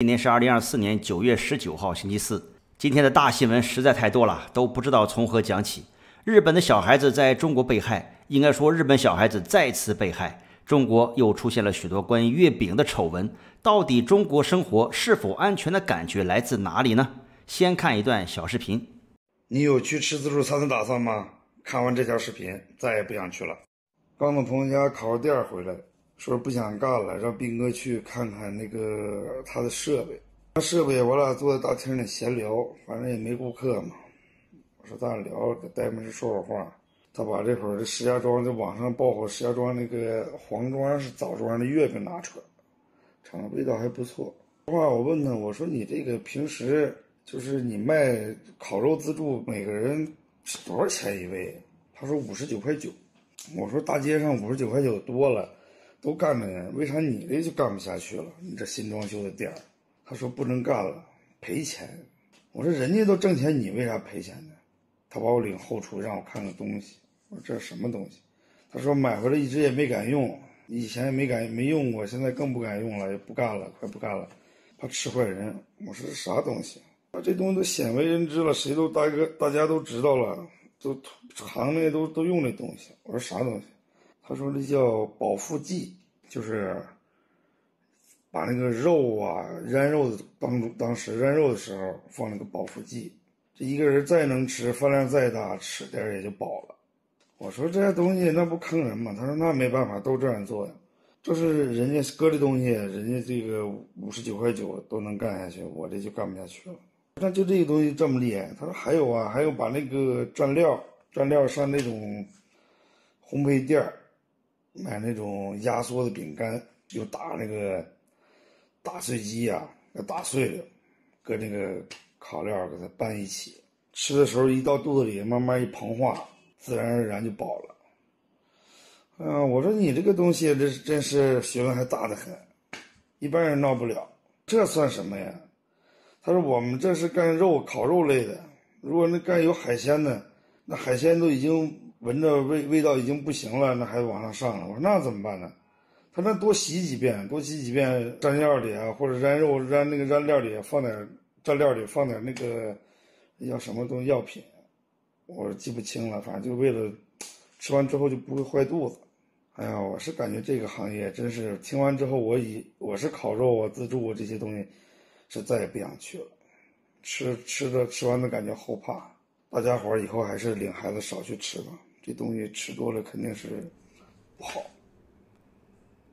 今天是二零二四年九月十九号，星期四。今天的大新闻实在太多了，都不知道从何讲起。日本的小孩子在中国被害，应该说日本小孩子再次被害。中国又出现了许多关于月饼的丑闻，到底中国生活是否安全的感觉来自哪里呢？先看一段小视频。你有去吃自助餐的打算吗？看完这条视频，再也不想去了。刚从朋友家烤店回来。说不想干了，让兵哥去看看那个他的设备。那设备，我俩坐在大厅里闲聊，反正也没顾客嘛。我说咱俩聊，给戴门说说话。他把这会儿这石家庄这网上爆火石家庄那个黄庄是枣庄的月饼拿出来，尝尝味道还不错。话我问他，我说你这个平时就是你卖烤肉自助，每个人多少钱一位？他说五十九块九。我说大街上五十九块九多了。都干呗，为啥你的就干不下去了？你这新装修的店儿，他说不能干了，赔钱。我说人家都挣钱，你为啥赔钱呢？他把我领后厨，让我看个东西。我说这是什么东西？他说买回来一直也没敢用，以前也没敢没用过，现在更不敢用了，也不干了，快不干了，怕吃坏人。我说是啥东西？他这东西都鲜为人知了，谁都大哥大家都知道了，都行的都都用这东西。我说啥东西？他说：“那叫饱腹剂，就是把那个肉啊、腌肉当当时腌肉的时候放了个饱腹剂。这一个人再能吃，饭量再大，吃点也就饱了。”我说：“这些东西那不坑人吗？”他说：“那没办法，都这样做呀。就是人家搁这东西，人家这个五十九块九都能干下去，我这就干不下去了。那就这个东西这么厉害。”他说：“还有啊，还有把那个蘸料蘸料上那种烘焙店。”买那种压缩的饼干，用打那个打碎机呀，要打碎了，搁那个烤料给它拌一起，吃的时候一到肚子里慢慢一膨化，自然而然就饱了。嗯、我说你这个东西，这真是学问还大的很，一般人闹不了。这算什么呀？他说我们这是干肉烤肉类的，如果那干有海鲜的，那海鲜都已经。闻着味味道已经不行了，那还得往上上。我说那怎么办呢？他那多洗几遍，多洗几遍蘸料里啊，或者蘸肉蘸那个蘸料里放点蘸料里放点那个叫什么东西药品，我记不清了。反正就为了吃完之后就不会坏肚子。哎呀，我是感觉这个行业真是听完之后，我以我是烤肉啊、自助啊这些东西是再也不想去了。吃吃的吃完的感觉后怕，大家伙以后还是领孩子少去吃吧。这东西吃多了肯定是不好。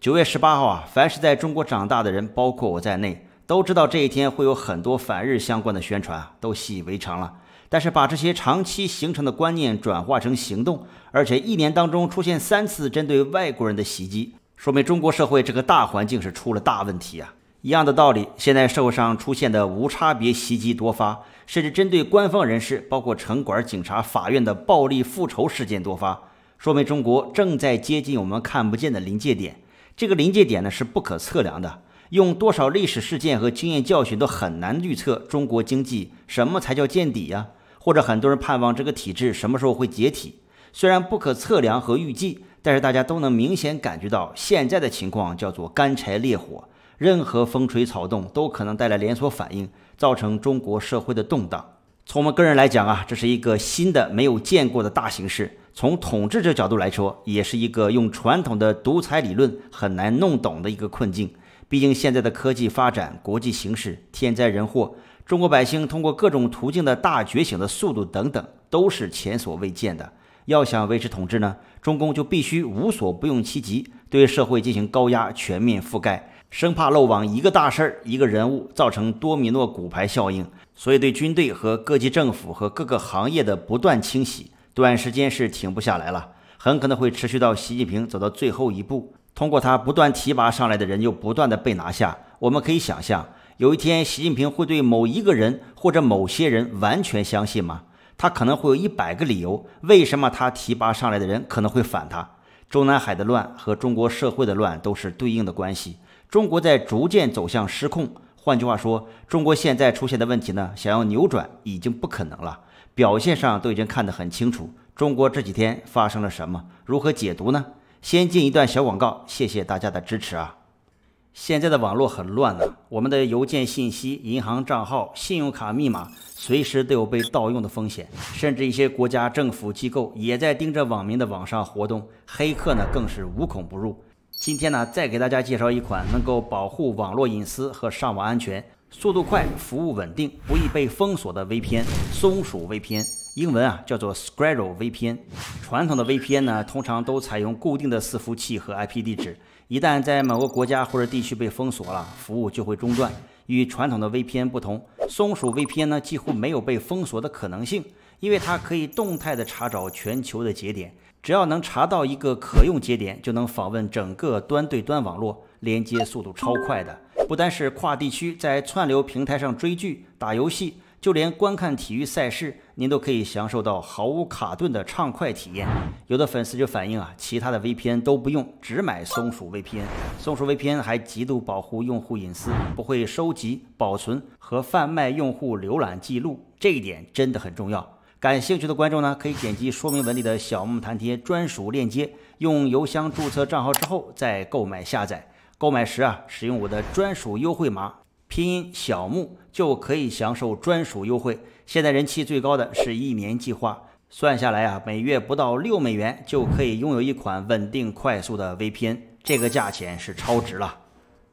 九月十八号啊，凡是在中国长大的人，包括我在内，都知道这一天会有很多反日相关的宣传啊，都习以为常了。但是把这些长期形成的观念转化成行动，而且一年当中出现三次针对外国人的袭击，说明中国社会这个大环境是出了大问题啊。一样的道理，现在社会上出现的无差别袭击多发，甚至针对官方人士，包括城管、警察、法院的暴力复仇事件多发，说明中国正在接近我们看不见的临界点。这个临界点呢是不可测量的，用多少历史事件和经验教训都很难预测中国经济什么才叫见底呀？或者很多人盼望这个体制什么时候会解体？虽然不可测量和预计，但是大家都能明显感觉到现在的情况叫做干柴烈火。任何风吹草动都可能带来连锁反应，造成中国社会的动荡。从我们个人来讲啊，这是一个新的、没有见过的大形势。从统治者角度来说，也是一个用传统的独裁理论很难弄懂的一个困境。毕竟现在的科技发展、国际形势、天灾人祸，中国百姓通过各种途径的大觉醒的速度等等，都是前所未见的。要想维持统治呢，中共就必须无所不用其极，对社会进行高压、全面覆盖。生怕漏网一个大事儿，一个人物造成多米诺骨牌效应，所以对军队和各级政府和各个行业的不断清洗，短时间是停不下来了，很可能会持续到习近平走到最后一步。通过他不断提拔上来的人又不断的被拿下，我们可以想象，有一天习近平会对某一个人或者某些人完全相信吗？他可能会有一百个理由，为什么他提拔上来的人可能会反他？中南海的乱和中国社会的乱都是对应的关系。中国在逐渐走向失控，换句话说，中国现在出现的问题呢，想要扭转已经不可能了。表现上都已经看得很清楚。中国这几天发生了什么？如何解读呢？先进一段小广告，谢谢大家的支持啊！现在的网络很乱呢，我们的邮件信息、银行账号、信用卡密码，随时都有被盗用的风险，甚至一些国家政府机构也在盯着网民的网上活动，黑客呢更是无孔不入。今天呢，再给大家介绍一款能够保护网络隐私和上网安全、速度快、服务稳定、不易被封锁的 VPN—— 松鼠 VPN。英文啊叫做 Squirrel VPN。传统的 VPN 呢，通常都采用固定的伺服器和 IP 地址，一旦在某个国家或者地区被封锁了，服务就会中断。与传统的 VPN 不同，松鼠 VPN 呢几乎没有被封锁的可能性，因为它可以动态的查找全球的节点。只要能查到一个可用节点，就能访问整个端对端网络，连接速度超快的。不单是跨地区在串流平台上追剧、打游戏，就连观看体育赛事，您都可以享受到毫无卡顿的畅快体验。有的粉丝就反映啊，其他的 VPN 都不用，只买松鼠 VPN。松鼠 VPN 还极度保护用户隐私，不会收集、保存和贩卖用户浏览记录，这一点真的很重要。感兴趣的观众呢，可以点击说明文里的小木弹贴专属链接，用邮箱注册账号之后再购买下载。购买时啊，使用我的专属优惠码拼音小木就可以享受专属优惠。现在人气最高的是一年计划，算下来啊，每月不到六美元就可以拥有一款稳定快速的 VPN，这个价钱是超值了。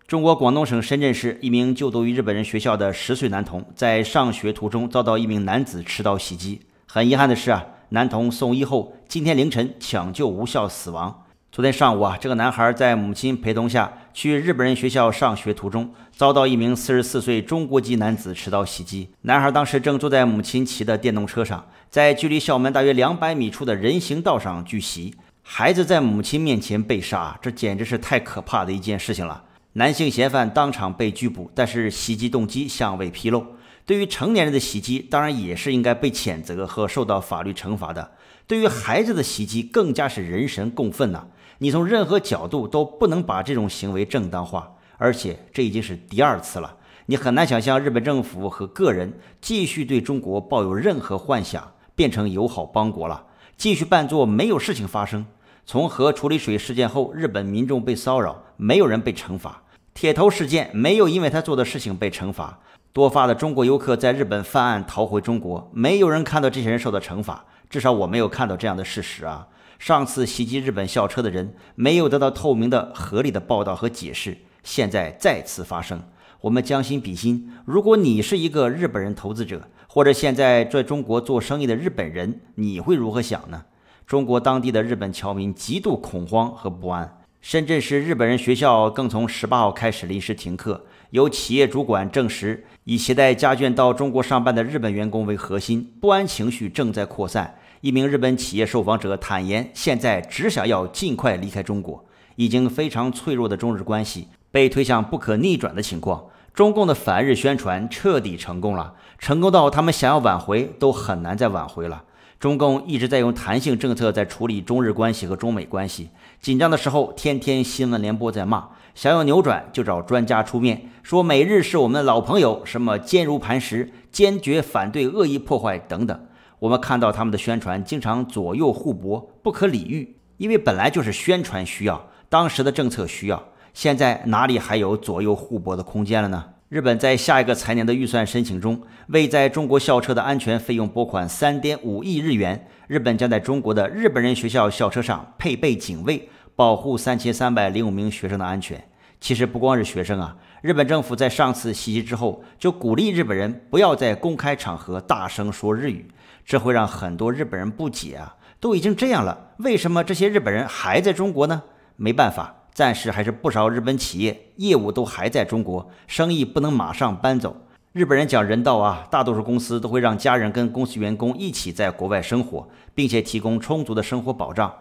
中国广东省深圳市一名就读于日本人学校的十岁男童，在上学途中遭到一名男子持刀袭击。很遗憾的是啊，男童送医后，今天凌晨抢救无效死亡。昨天上午啊，这个男孩在母亲陪同下去日本人学校上学途中，遭到一名四十四岁中国籍男子持刀袭击。男孩当时正坐在母亲骑的电动车上，在距离校门大约两百米处的人行道上聚袭。孩子在母亲面前被杀，这简直是太可怕的一件事情了。男性嫌犯当场被拘捕，但是袭击动机尚未披露。对于成年人的袭击，当然也是应该被谴责和受到法律惩罚的。对于孩子的袭击，更加是人神共愤呐！你从任何角度都不能把这种行为正当化。而且这已经是第二次了，你很难想象日本政府和个人继续对中国抱有任何幻想，变成友好邦国了，继续扮作没有事情发生。从核处理水事件后，日本民众被骚扰，没有人被惩罚；铁头事件没有因为他做的事情被惩罚。多发的中国游客在日本犯案逃回中国，没有人看到这些人受到惩罚，至少我没有看到这样的事实啊！上次袭击日本校车的人没有得到透明的合理的报道和解释，现在再次发生，我们将心比心，如果你是一个日本人投资者或者现在在中国做生意的日本人，你会如何想呢？中国当地的日本侨民极度恐慌和不安，深圳市日本人学校更从十八号开始临时停课。有企业主管证实，以携带家眷到中国上班的日本员工为核心，不安情绪正在扩散。一名日本企业受访者坦言，现在只想要尽快离开中国。已经非常脆弱的中日关系被推向不可逆转的情况。中共的反日宣传彻底成功了，成功到他们想要挽回都很难再挽回了。中共一直在用弹性政策在处理中日关系和中美关系，紧张的时候天天新闻联播在骂。想要扭转，就找专家出面说美日是我们的老朋友，什么坚如磐石，坚决反对恶意破坏等等。我们看到他们的宣传经常左右互搏，不可理喻，因为本来就是宣传需要，当时的政策需要，现在哪里还有左右互搏的空间了呢？日本在下一个财年的预算申请中，为在中国校车的安全费用拨款三点五亿日元。日本将在中国的日本人学校校车上配备警卫。保护三千三百零五名学生的安全，其实不光是学生啊。日本政府在上次袭击之后，就鼓励日本人不要在公开场合大声说日语，这会让很多日本人不解啊。都已经这样了，为什么这些日本人还在中国呢？没办法，暂时还是不少日本企业业务都还在中国，生意不能马上搬走。日本人讲人道啊，大多数公司都会让家人跟公司员工一起在国外生活，并且提供充足的生活保障。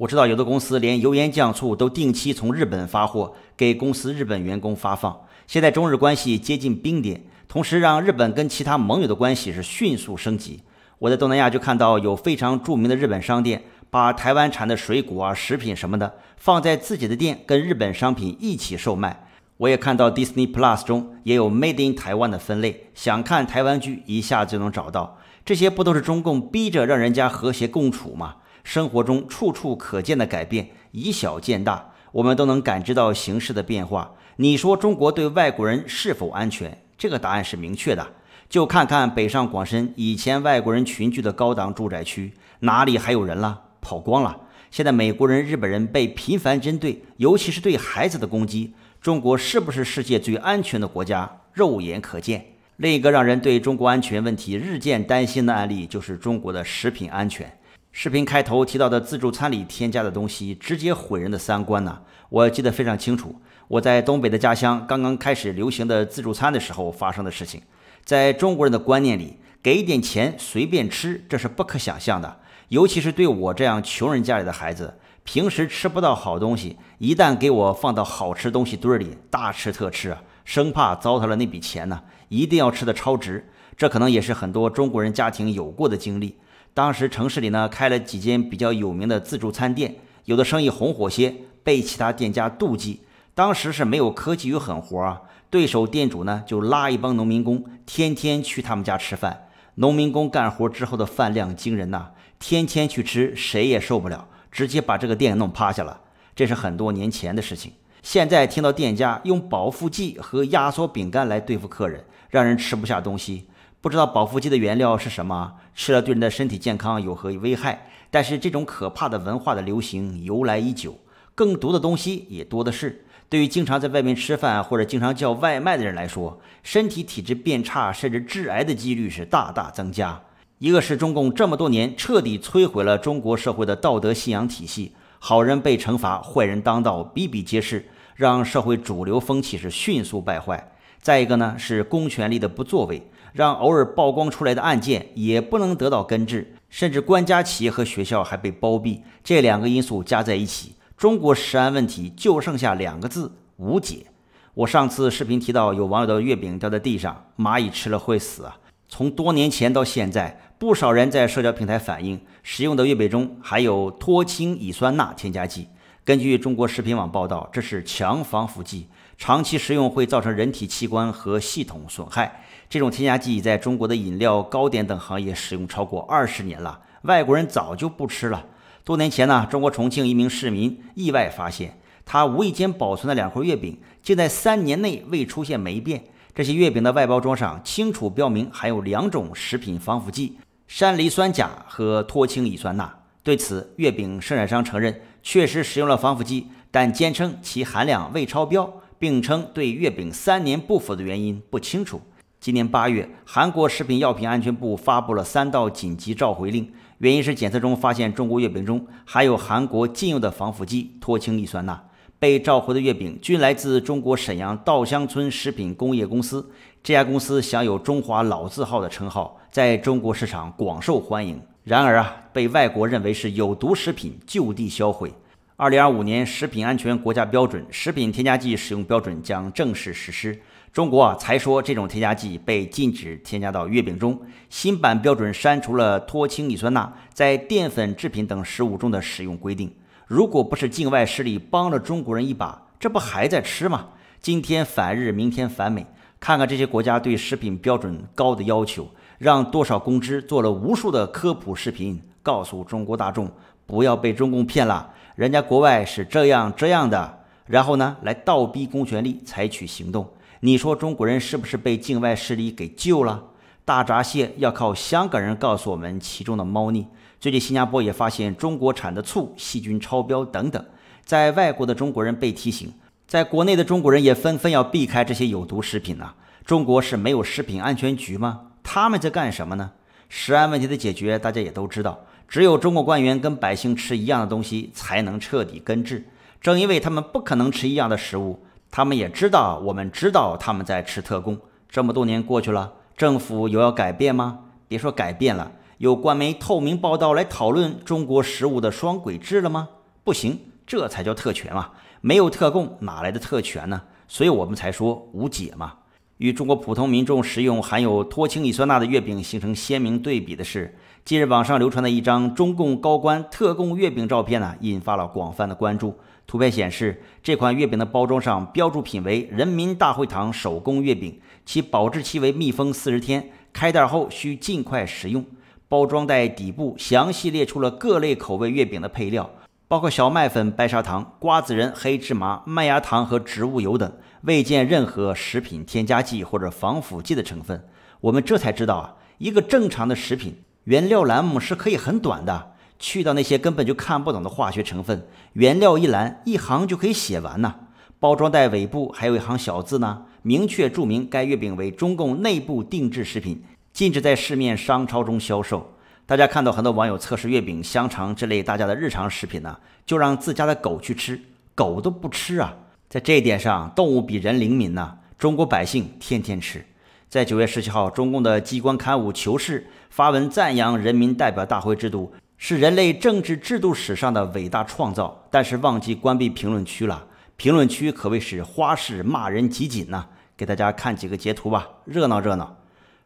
我知道有的公司连油盐酱醋都定期从日本发货给公司日本员工发放。现在中日关系接近冰点，同时让日本跟其他盟友的关系是迅速升级。我在东南亚就看到有非常著名的日本商店，把台湾产的水果啊、食品什么的放在自己的店，跟日本商品一起售卖。我也看到 Disney Plus 中也有 Made in 台湾的分类，想看台湾剧一下就能找到。这些不都是中共逼着让人家和谐共处吗？生活中处处可见的改变，以小见大，我们都能感知到形势的变化。你说中国对外国人是否安全？这个答案是明确的，就看看北上广深以前外国人群聚的高档住宅区，哪里还有人了？跑光了。现在美国人、日本人被频繁针对，尤其是对孩子的攻击。中国是不是世界最安全的国家？肉眼可见。另一个让人对中国安全问题日渐担心的案例，就是中国的食品安全。视频开头提到的自助餐里添加的东西，直接毁人的三观呢！我记得非常清楚，我在东北的家乡刚刚开始流行的自助餐的时候发生的事情。在中国人的观念里，给一点钱随便吃，这是不可想象的。尤其是对我这样穷人家里的孩子，平时吃不到好东西，一旦给我放到好吃东西堆里大吃特吃，啊，生怕糟蹋了那笔钱呢，一定要吃的超值。这可能也是很多中国人家庭有过的经历。当时城市里呢开了几间比较有名的自助餐店，有的生意红火些，被其他店家妒忌。当时是没有科技与狠活啊，对手店主呢就拉一帮农民工，天天去他们家吃饭。农民工干活之后的饭量惊人呐，天天去吃，谁也受不了，直接把这个店弄趴下了。这是很多年前的事情，现在听到店家用饱腹剂和压缩饼干来对付客人，让人吃不下东西。不知道饱腹剂的原料是什么，吃了对人的身体健康有何危害？但是这种可怕的文化的流行由来已久，更毒的东西也多的是。对于经常在外面吃饭或者经常叫外卖的人来说，身体体质变差甚至致癌的几率是大大增加。一个是中共这么多年彻底摧毁了中国社会的道德信仰体系，好人被惩罚，坏人当道，比比皆是，让社会主流风气是迅速败坏。再一个呢，是公权力的不作为。让偶尔曝光出来的案件也不能得到根治，甚至官家企业和学校还被包庇，这两个因素加在一起，中国食安问题就剩下两个字：无解。我上次视频提到，有网友的月饼掉在地上，蚂蚁吃了会死啊！从多年前到现在，不少人在社交平台反映，食用的月饼中含有脱氢乙酸钠添加剂。根据中国食品网报道，这是强防腐剂，长期食用会造成人体器官和系统损害。这种添加剂在中国的饮料、糕点等行业使用超过二十年了，外国人早就不吃了。多年前呢，中国重庆一名市民意外发现，他无意间保存的两块月饼竟在三年内未出现霉变。这些月饼的外包装上清楚标明含有两种食品防腐剂：山梨酸钾和脱氢乙酸钠。对此，月饼生产商承认确实使用了防腐剂，但坚称其含量未超标，并称对月饼三年不腐的原因不清楚。今年八月，韩国食品药品安全部发布了三道紧急召回令，原因是检测中发现中国月饼中含有韩国禁用的防腐剂脱氢异酸钠。被召回的月饼均来自中国沈阳稻香村食品工业公司，这家公司享有中华老字号的称号，在中国市场广受欢迎。然而啊，被外国认为是有毒食品，就地销毁。二零二五年食品安全国家标准《食品添加剂使用标准》将正式实施。中国啊才说这种添加剂被禁止添加到月饼中，新版标准删除了脱氢乙酸钠在淀粉制品等食物中的使用规定。如果不是境外势力帮了中国人一把，这不还在吃吗？今天反日，明天反美，看看这些国家对食品标准高的要求，让多少公知做了无数的科普视频，告诉中国大众不要被中共骗了，人家国外是这样这样的，然后呢来倒逼公权力采取行动。你说中国人是不是被境外势力给救了？大闸蟹要靠香港人告诉我们其中的猫腻。最近新加坡也发现中国产的醋细菌超标等等，在外国的中国人被提醒，在国内的中国人也纷纷要避开这些有毒食品呢。中国是没有食品安全局吗？他们在干什么呢？食安问题的解决，大家也都知道，只有中国官员跟百姓吃一样的东西，才能彻底根治。正因为他们不可能吃一样的食物。他们也知道，我们知道他们在吃特供。这么多年过去了，政府有要改变吗？别说改变了，有官媒透明报道来讨论中国食物的双轨制了吗？不行，这才叫特权嘛！没有特供，哪来的特权呢？所以我们才说无解嘛。与中国普通民众食用含有脱氢乙酸钠的月饼形成鲜明对比的是，近日网上流传的一张中共高官特供月饼照片呢，引发了广泛的关注。图片显示，这款月饼的包装上标注品为“人民大会堂手工月饼”，其保质期为密封四十天，开袋后需尽快食用。包装袋底部详细列出了各类口味月饼的配料，包括小麦粉、白砂糖、瓜子仁、黑芝麻、麦芽糖和植物油等，未见任何食品添加剂或者防腐剂的成分。我们这才知道啊，一个正常的食品原料栏目是可以很短的。去到那些根本就看不懂的化学成分、原料一栏一行就可以写完呢。包装袋尾部还有一行小字呢，明确注明该月饼为中共内部定制食品，禁止在市面商超中销售。大家看到很多网友测试月饼、香肠这类大家的日常食品呢，就让自家的狗去吃，狗都不吃啊。在这一点上，动物比人灵敏呢。中国百姓天天吃。在九月十七号，中共的机关刊物《求是》发文赞扬人民代表大会制度。是人类政治制度史上的伟大创造，但是忘记关闭评论区了。评论区可谓是花式骂人集锦呐，给大家看几个截图吧，热闹热闹。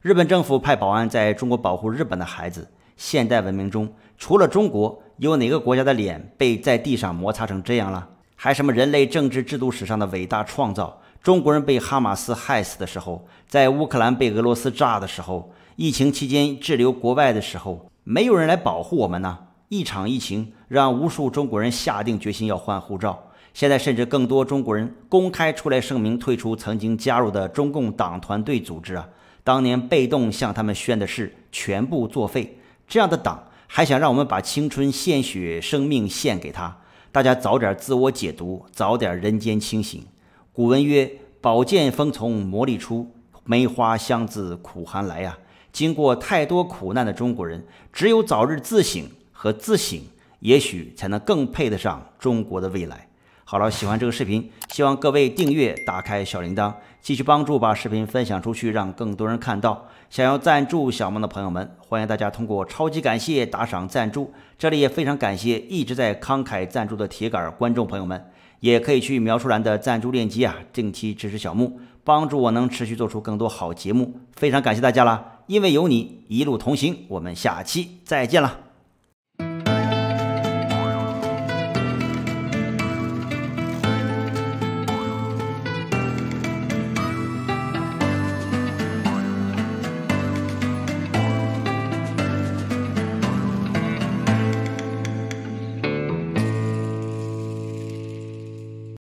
日本政府派保安在中国保护日本的孩子。现代文明中，除了中国，有哪个国家的脸被在地上摩擦成这样了？还什么人类政治制度史上的伟大创造？中国人被哈马斯害死的时候，在乌克兰被俄罗斯炸的时候，疫情期间滞留国外的时候。没有人来保护我们呢！一场疫情让无数中国人下定决心要换护照，现在甚至更多中国人公开出来声明退出曾经加入的中共党团队组织啊！当年被动向他们宣的誓全部作废，这样的党还想让我们把青春、鲜血、生命献给他？大家早点自我解读，早点人间清醒。古文曰：“宝剑锋从磨砺出，梅花香自苦寒来。”啊！经过太多苦难的中国人，只有早日自省和自省，也许才能更配得上中国的未来。好了，喜欢这个视频，希望各位订阅、打开小铃铛，继续帮助把视频分享出去，让更多人看到。想要赞助小梦的朋友们，欢迎大家通过超级感谢打赏赞助。这里也非常感谢一直在慷慨赞助的铁杆观众朋友们，也可以去描述栏的赞助链接啊，定期支持小木，帮助我能持续做出更多好节目，非常感谢大家啦！因为有你一路同行，我们下期再见了。